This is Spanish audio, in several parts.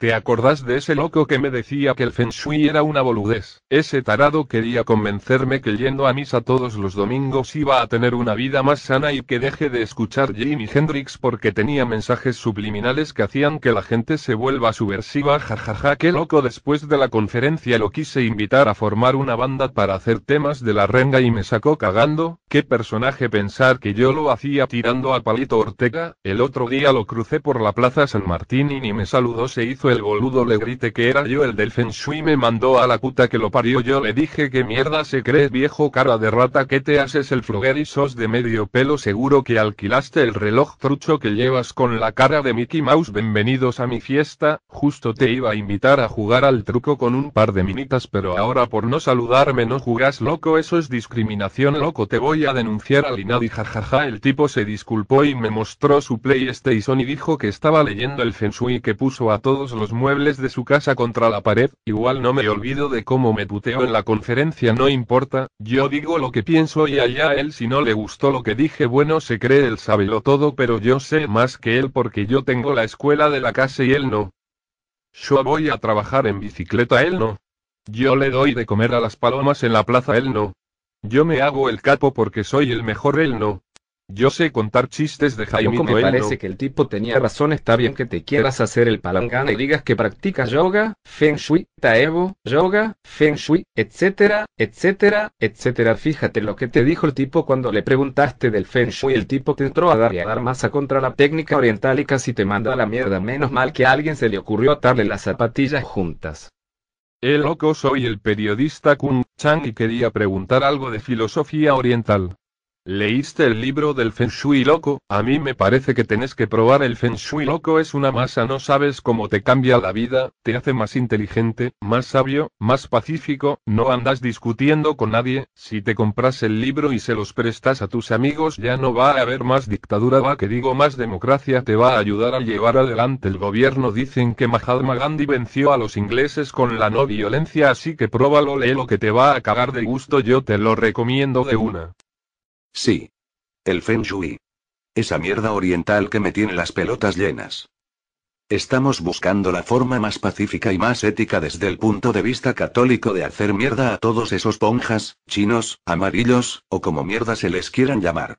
¿Te acordás de ese loco que me decía que el feng shui era una boludez? Ese tarado quería convencerme que yendo a misa todos los domingos iba a tener una vida más sana y que deje de escuchar Jimi Hendrix porque tenía mensajes subliminales que hacían que la gente se vuelva subversiva. Jajaja, qué loco. Después de la conferencia lo quise invitar a formar una banda para hacer temas de la renga y me sacó cagando. Qué personaje pensar que yo lo hacía tirando a Palito Ortega, el otro día lo crucé por la Plaza San Martín y ni me saludó se hizo el boludo le grité que era yo el del Feng me mandó a la puta que lo parió yo le dije que mierda se cree viejo cara de rata que te haces el floguer y sos de medio pelo seguro que alquilaste el reloj trucho que llevas con la cara de Mickey Mouse bienvenidos a mi fiesta, justo te iba a invitar a jugar al truco con un par de minitas pero ahora por no saludarme no jugas loco eso es discriminación loco te voy a denunciar al Inadi jajaja. El tipo se disculpó y me mostró su PlayStation y dijo que estaba leyendo el fensui que puso a todos los muebles de su casa contra la pared. Igual no me olvido de cómo me puteó en la conferencia, no importa, yo digo lo que pienso y allá él si no le gustó lo que dije, bueno, se cree él lo todo, pero yo sé más que él porque yo tengo la escuela de la casa y él no. Yo voy a trabajar en bicicleta, él no. Yo le doy de comer a las palomas en la plaza, él no. Yo me hago el capo porque soy el mejor, él no. Yo sé contar chistes de Jaime. me parece que el tipo tenía razón. Está bien que te quieras hacer el palangana y digas que practicas yoga, feng shui, taebo, yoga, feng shui, etcétera, etcétera, etcétera. Fíjate lo que te dijo el tipo cuando le preguntaste del feng shui. El tipo te entró a dar y a dar masa contra la técnica oriental y casi te manda a la mierda. Menos mal que a alguien se le ocurrió atarle las zapatillas juntas. El loco soy el periodista Kun Chang y quería preguntar algo de filosofía oriental. ¿Leíste el libro del Feng Shui loco? A mí me parece que tenés que probar el Feng Shui loco es una masa, no sabes cómo te cambia la vida, te hace más inteligente, más sabio, más pacífico, no andas discutiendo con nadie, si te compras el libro y se los prestas a tus amigos ya no va a haber más dictadura, va que digo más democracia, te va a ayudar a llevar adelante el gobierno. Dicen que Mahatma Gandhi venció a los ingleses con la no violencia, así que próbalo, lee lo que te va a cagar de gusto, yo te lo recomiendo de una. Sí. El Feng Shui. Esa mierda oriental que me tiene las pelotas llenas. Estamos buscando la forma más pacífica y más ética desde el punto de vista católico de hacer mierda a todos esos ponjas, chinos, amarillos, o como mierda se les quieran llamar.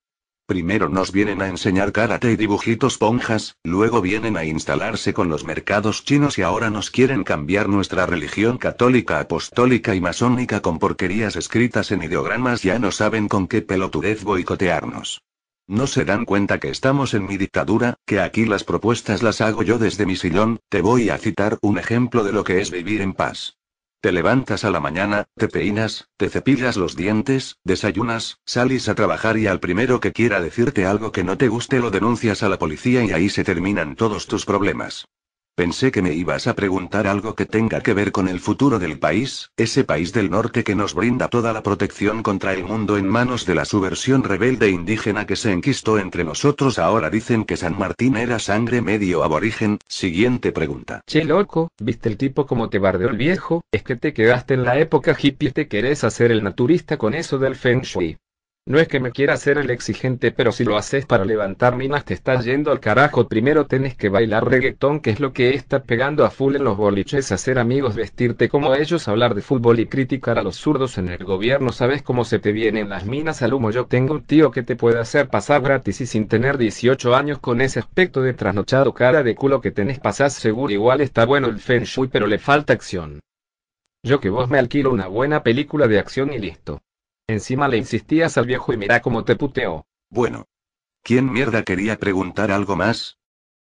Primero nos vienen a enseñar karate y dibujitos ponjas, luego vienen a instalarse con los mercados chinos y ahora nos quieren cambiar nuestra religión católica apostólica y masónica con porquerías escritas en ideogramas ya no saben con qué pelotudez boicotearnos. No se dan cuenta que estamos en mi dictadura, que aquí las propuestas las hago yo desde mi sillón, te voy a citar un ejemplo de lo que es vivir en paz. Te levantas a la mañana, te peinas, te cepillas los dientes, desayunas, salís a trabajar y al primero que quiera decirte algo que no te guste lo denuncias a la policía y ahí se terminan todos tus problemas. Pensé que me ibas a preguntar algo que tenga que ver con el futuro del país, ese país del norte que nos brinda toda la protección contra el mundo en manos de la subversión rebelde indígena que se enquistó entre nosotros. Ahora dicen que San Martín era sangre medio aborigen. Siguiente pregunta. Che loco, ¿viste el tipo como te bardeó el viejo? Es que te quedaste en la época hippie y te querés hacer el naturista con eso del feng shui. No es que me quiera hacer el exigente, pero si lo haces para levantar minas te estás yendo al carajo. Primero tenés que bailar reggaetón, que es lo que está pegando a full en los boliches, hacer amigos, vestirte como ellos, hablar de fútbol y criticar a los zurdos en el gobierno. Sabes cómo se te vienen las minas al humo. Yo tengo un tío que te puede hacer pasar gratis y sin tener 18 años con ese aspecto de trasnochado cara de culo que tenés pasás seguro. Igual está bueno el feng shui, pero le falta acción. Yo que vos me alquilo una buena película de acción y listo. Encima le insistías al viejo y mira cómo te puteó. Bueno. ¿Quién mierda quería preguntar algo más?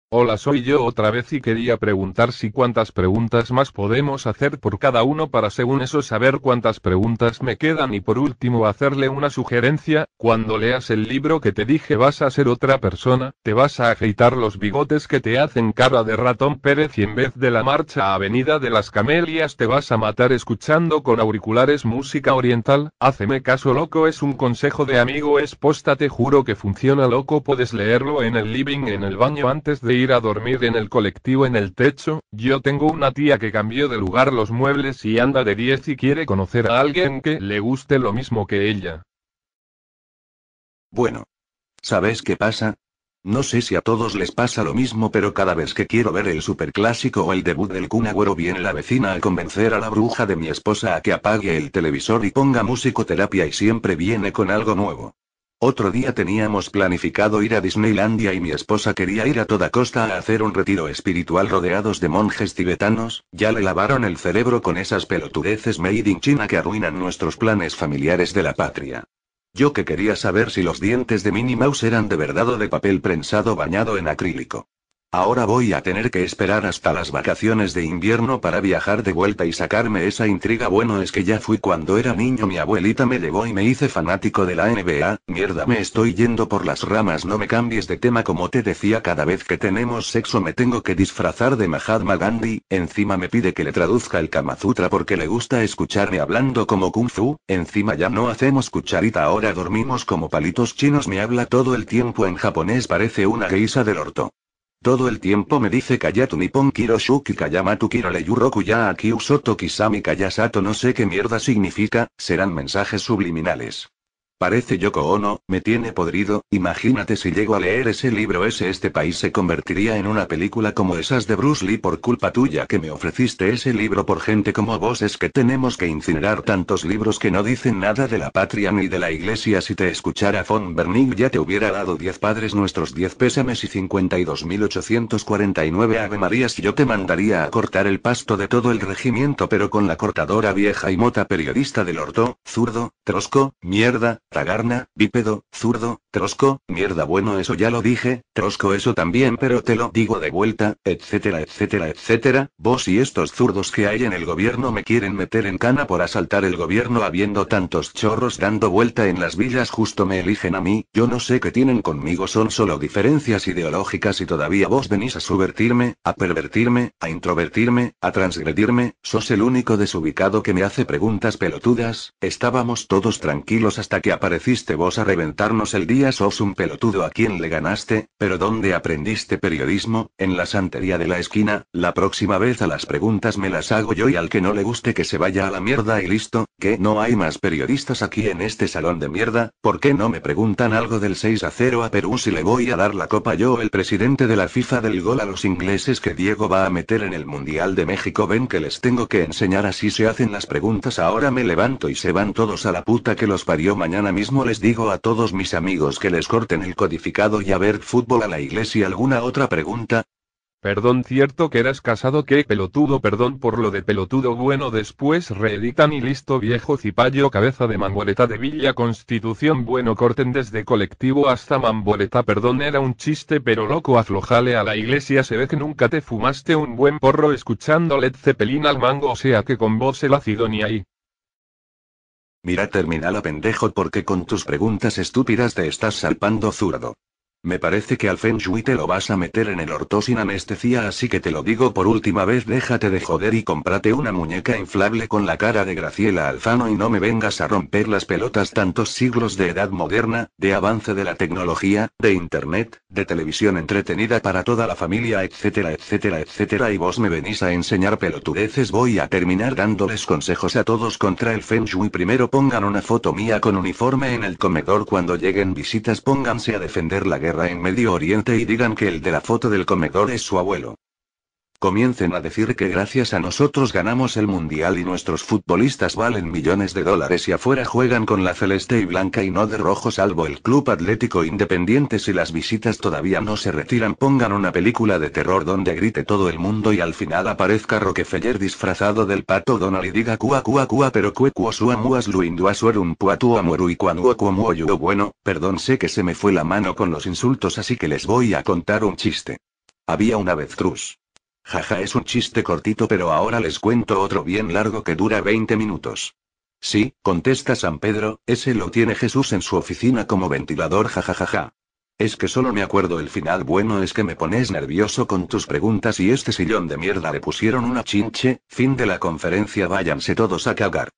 Hola soy yo otra vez y quería preguntar si cuántas preguntas más podemos hacer por cada uno para según eso saber cuántas preguntas me quedan y por último hacerle una sugerencia, cuando leas el libro que te dije vas a ser otra persona, te vas a afeitar los bigotes que te hacen cara de ratón Pérez y en vez de la marcha Avenida de las Camelias te vas a matar escuchando con auriculares música oriental, haceme caso loco es un consejo de amigo es te juro que funciona loco puedes leerlo en el living en el baño antes de ir a dormir en el colectivo en el techo, yo tengo una tía que cambió de lugar los muebles y anda de 10 y quiere conocer a alguien que le guste lo mismo que ella. Bueno. ¿Sabes qué pasa? No sé si a todos les pasa lo mismo, pero cada vez que quiero ver el superclásico o el debut del Kunagüero, viene la vecina a convencer a la bruja de mi esposa a que apague el televisor y ponga musicoterapia y siempre viene con algo nuevo. Otro día teníamos planificado ir a Disneylandia y mi esposa quería ir a toda costa a hacer un retiro espiritual rodeados de monjes tibetanos, ya le lavaron el cerebro con esas pelotudeces made in China que arruinan nuestros planes familiares de la patria. Yo que quería saber si los dientes de Minnie Mouse eran de verdad o de papel prensado bañado en acrílico. Ahora voy a tener que esperar hasta las vacaciones de invierno para viajar de vuelta y sacarme esa intriga. Bueno, es que ya fui cuando era niño, mi abuelita me llevó y me hice fanático de la NBA. Mierda, me estoy yendo por las ramas, no me cambies de tema como te decía, cada vez que tenemos sexo me tengo que disfrazar de Mahatma Gandhi, encima me pide que le traduzca el Kama Sutra porque le gusta escucharme hablando como kung fu, encima ya no hacemos cucharita, ahora dormimos como palitos chinos, me habla todo el tiempo en japonés, parece una geisa del orto. Todo el tiempo me dice Kayatu Nippon Kiro Shuki Kayamatu Kiro ya Aki Usoto Kisami Kayasato no sé qué mierda significa, serán mensajes subliminales. Parece Yoko Ono, me tiene podrido, imagínate si llego a leer ese libro ese este país se convertiría en una película como esas de Bruce Lee por culpa tuya que me ofreciste ese libro por gente como vos es que tenemos que incinerar tantos libros que no dicen nada de la patria ni de la iglesia si te escuchara von Bernig ya te hubiera dado 10 padres nuestros 10 pésames y 52.849 Ave Marías yo te mandaría a cortar el pasto de todo el regimiento pero con la cortadora vieja y mota periodista del orto, zurdo, trosco, mierda, Tagarna, bípedo, zurdo, trosco, mierda bueno eso ya lo dije, trosco eso también pero te lo digo de vuelta, etcétera etcétera etcétera, vos y estos zurdos que hay en el gobierno me quieren meter en cana por asaltar el gobierno habiendo tantos chorros dando vuelta en las villas justo me eligen a mí, yo no sé qué tienen conmigo son solo diferencias ideológicas y todavía vos venís a subvertirme, a pervertirme, a introvertirme, a transgredirme, sos el único desubicado que me hace preguntas pelotudas, estábamos todos tranquilos hasta que apareciste vos a reventarnos el día sos un pelotudo a quien le ganaste, pero ¿dónde aprendiste periodismo? En la santería de la esquina, la próxima vez a las preguntas me las hago yo y al que no le guste que se vaya a la mierda y listo, que no hay más periodistas aquí en este salón de mierda, ¿por qué no me preguntan algo del 6 a 0 a Perú si le voy a dar la copa yo el presidente de la FIFA del gol a los ingleses que Diego va a meter en el Mundial de México ven que les tengo que enseñar así se hacen las preguntas ahora me levanto y se van todos a la puta que los parió mañana mismo les digo a todos mis amigos que les corten el codificado y a ver fútbol a la iglesia. ¿Alguna otra pregunta? Perdón, cierto que eras casado, qué pelotudo, perdón por lo de pelotudo, bueno, después reeditan y listo, viejo cipayo, cabeza de mamboleta de Villa Constitución, bueno, corten desde colectivo hasta mamboleta, perdón, era un chiste, pero loco, aflojale a la iglesia, se ve que nunca te fumaste un buen porro escuchando Led Zeppelin al mango, o sea que con vos el ácido ni ahí. Mira terminal pendejo porque con tus preguntas estúpidas te estás salpando zurdo. Me parece que al Feng Shui te lo vas a meter en el orto sin anestesia, así que te lo digo por última vez: déjate de joder y cómprate una muñeca inflable con la cara de Graciela Alfano y no me vengas a romper las pelotas tantos siglos de edad moderna, de avance de la tecnología, de internet, de televisión entretenida para toda la familia, etcétera, etcétera, etcétera. Y vos me venís a enseñar pelotudeces. Voy a terminar dándoles consejos a todos contra el Feng Shui. Primero pongan una foto mía con uniforme en el comedor cuando lleguen visitas, pónganse a defender la guerra en Medio Oriente y digan que el de la foto del comedor es su abuelo. Comiencen a decir que gracias a nosotros ganamos el mundial y nuestros futbolistas valen millones de dólares y afuera juegan con la celeste y blanca y no de rojo salvo el Club Atlético Independiente si las visitas todavía no se retiran pongan una película de terror donde grite todo el mundo y al final aparezca Rockefeller disfrazado del pato Donald y diga cua cua cua pero cue y bueno, perdón sé que se me fue la mano con los insultos así que les voy a contar un chiste. Había una vez Cruz. Jaja, es un chiste cortito, pero ahora les cuento otro bien largo que dura 20 minutos. Sí, contesta San Pedro, ese lo tiene Jesús en su oficina como ventilador, jajajaja. Es que solo me acuerdo el final bueno es que me pones nervioso con tus preguntas y este sillón de mierda le pusieron una chinche, fin de la conferencia váyanse todos a cagar.